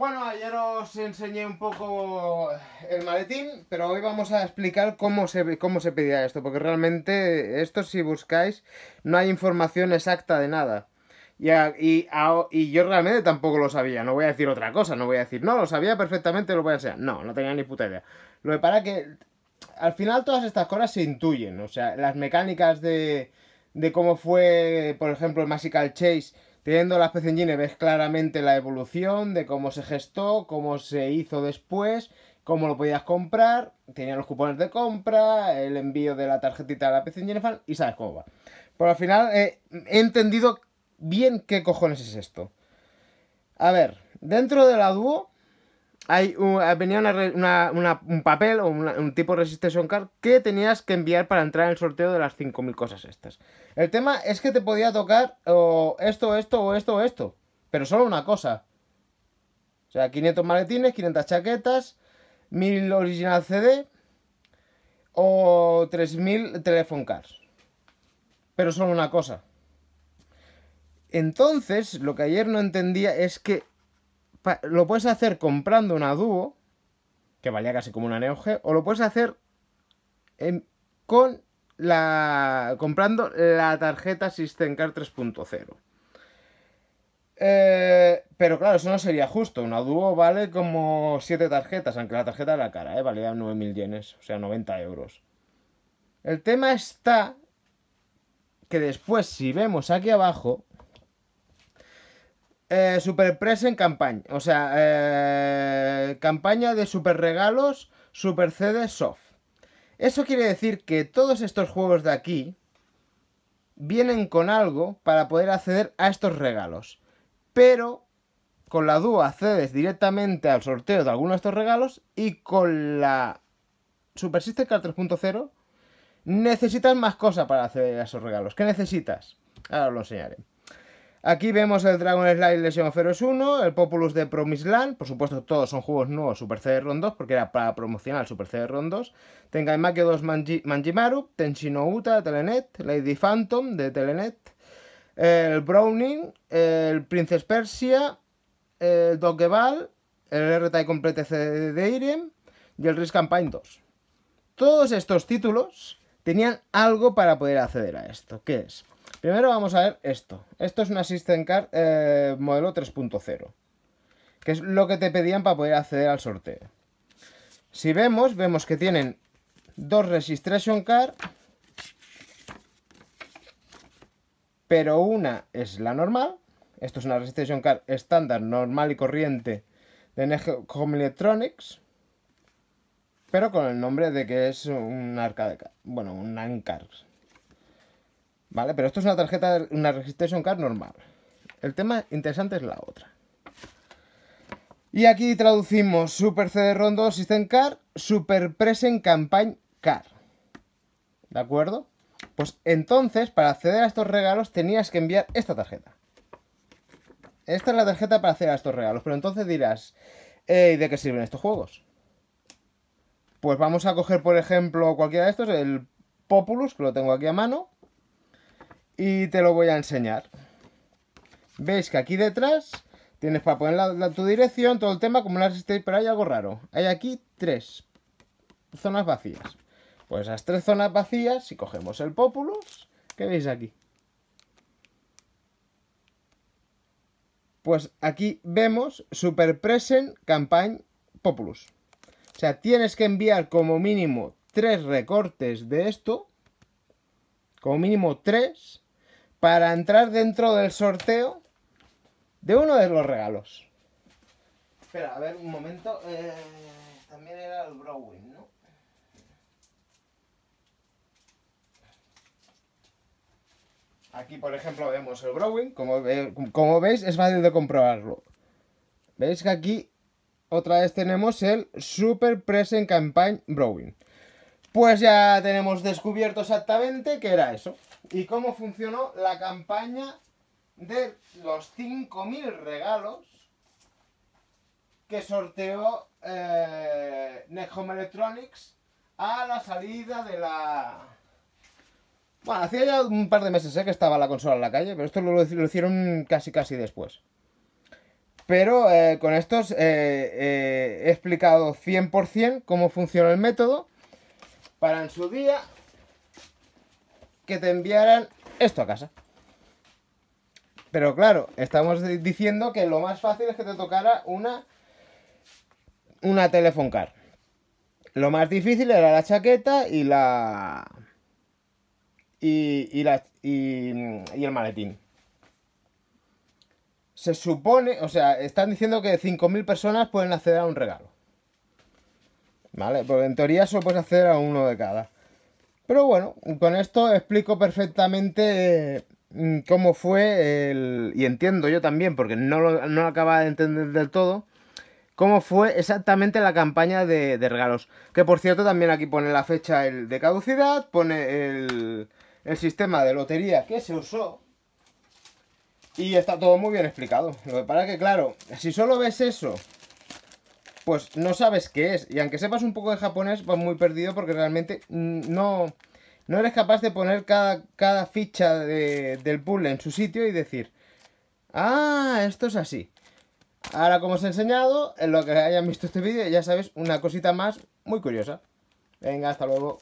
Bueno, ayer os enseñé un poco el maletín, pero hoy vamos a explicar cómo se, cómo se pedía esto, porque realmente esto si buscáis no hay información exacta de nada. Y, y, yo realmente tampoco lo sabía, no voy a decir otra cosa, no voy a decir, no, lo sabía perfectamente, lo voy a enseñar. No, no tenía ni puta idea. Lo que para que al final todas estas cosas se intuyen, o sea, las mecánicas de, de cómo fue, por ejemplo, el Magical Chase Teniendo la PC Engine ves claramente la evolución de cómo se gestó, cómo se hizo después, cómo lo podías comprar, tenía los cupones de compra, el envío de la tarjetita a la PC en Fan y sabes cómo va. Pero al final eh, he entendido bien qué cojones es esto. A ver, dentro de la dúo hay un, eh, venía un papel o un tipo de Resistance Card que tenías que enviar para entrar en el sorteo de las 5.000 cosas estas. El tema es que te podía tocar o esto, esto, o esto, o esto. Pero solo una cosa. O sea, 500 maletines, 500 chaquetas, 1000 original CD o 3000 telephone cards. Pero solo una cosa. Entonces, lo que ayer no entendía es que lo puedes hacer comprando una dúo, que valía casi como una Neo o lo puedes hacer con la comprando la tarjeta System Card 3.0. Eh, pero claro, eso no sería justo. Una dúo vale como 7 tarjetas, aunque la tarjeta de la cara, ¿eh? valía 9.000 yenes, o sea, 90 euros. El tema está que después, si vemos aquí abajo, eh, Super Present Campaña O sea, eh, campaña de Super Regalos, Super CD Soft. Eso quiere decir que todos estos juegos de aquí vienen con algo para poder acceder a estos regalos. Pero con la duo accedes directamente al sorteo de alguno de estos regalos y con la Super System Card 3.0 necesitas más cosas para acceder a esos regalos. ¿Qué necesitas? Ahora os lo enseñaré. Aquí vemos el Dragon Slide Legion of Heroes 1, el Populus de Promisland, por supuesto todos son juegos nuevos Super CD Ron 2, porque era para promocionar Super CD Ron 2, Tenkaimaki 2 Manji, Manjimaru, Tenshino Uta de Telenet, Lady Phantom de Telenet, el Browning, el Princess Persia, el Dogeval, el R-Type Complete CD de Irem y el Risk Campaign 2. Todos estos títulos tenían algo para poder acceder a esto, ¿qué es Primero vamos a ver esto. Esto es una System Card eh, modelo 3.0, que es lo que te pedían para poder acceder al sorteo. Si vemos, vemos que tienen dos Registration Card, pero una es la normal. Esto es una Registration Card estándar, normal y corriente de Electronics, pero con el nombre de que es un arcade, bueno, un Ancar Vale, pero esto es una tarjeta, una Registration Card normal. El tema interesante es la otra. Y aquí traducimos Super CD Rondo System Card, Super Present Campaign Card. ¿De acuerdo? Pues entonces, para acceder a estos regalos, tenías que enviar esta tarjeta. Esta es la tarjeta para acceder a estos regalos. Pero entonces dirás, ¿de qué sirven estos juegos? Pues vamos a coger, por ejemplo, cualquiera de estos, el Populus, que lo tengo aquí a mano y te lo voy a enseñar. Veis que aquí detrás tienes para poner tu dirección, todo el tema, como las estéis, pero hay algo raro. Hay aquí tres zonas vacías. Pues las tres zonas vacías, si cogemos el populus, ¿qué veis aquí? Pues aquí vemos Super Present Campaign Populus. O sea, tienes que enviar como mínimo tres recortes de esto, como mínimo tres, para entrar dentro del sorteo de uno de los regalos. Espera, a ver un momento. Eh, también era el Browning, ¿no? Aquí, por ejemplo, vemos el Browning. Como, veis, es fácil de comprobarlo. Veis que aquí otra vez tenemos el Super Present Campaign Browning. Pues ya tenemos descubierto exactamente qué era eso y cómo funcionó la campaña de los 5.000 regalos que sorteó eh, Electronics a la salida de la... Bueno, hacía ya un par de meses eh, que estaba la consola en la calle, pero esto lo, hicieron casi casi después. Pero eh, con estos eh, he explicado 100% cómo funciona el método para en su día que te enviaran esto a casa. Pero claro, estamos diciendo que lo más fácil es que te tocara una, una Telephone Car. Lo más difícil era la chaqueta y la. Y, y, la, y, el maletín. Se supone, o sea, están diciendo que 5.000 personas pueden acceder a un regalo. ¿Vale? Porque en teoría solo puedes hacer a uno de cada. Pero bueno, con esto explico perfectamente mm, cómo fue el... Y entiendo yo también, porque no lo, no acaba de entender del todo, cómo fue exactamente la campaña de, regalos. Que por cierto también aquí pone la fecha el, de caducidad, pone el, el sistema de lotería que se usó. Y está todo muy bien explicado. Lo que pasa que, claro, si solo ves eso pues no sabes qué es. Y aunque sepas un poco de japonés, vas muy perdido porque realmente no, no eres capaz de poner cada, cada ficha del pool en su sitio y decir, ah, esto es así. Ahora, como os he enseñado, en lo que hayan visto este vídeo, ya sabes, una cosita más muy curiosa. Venga, hasta luego.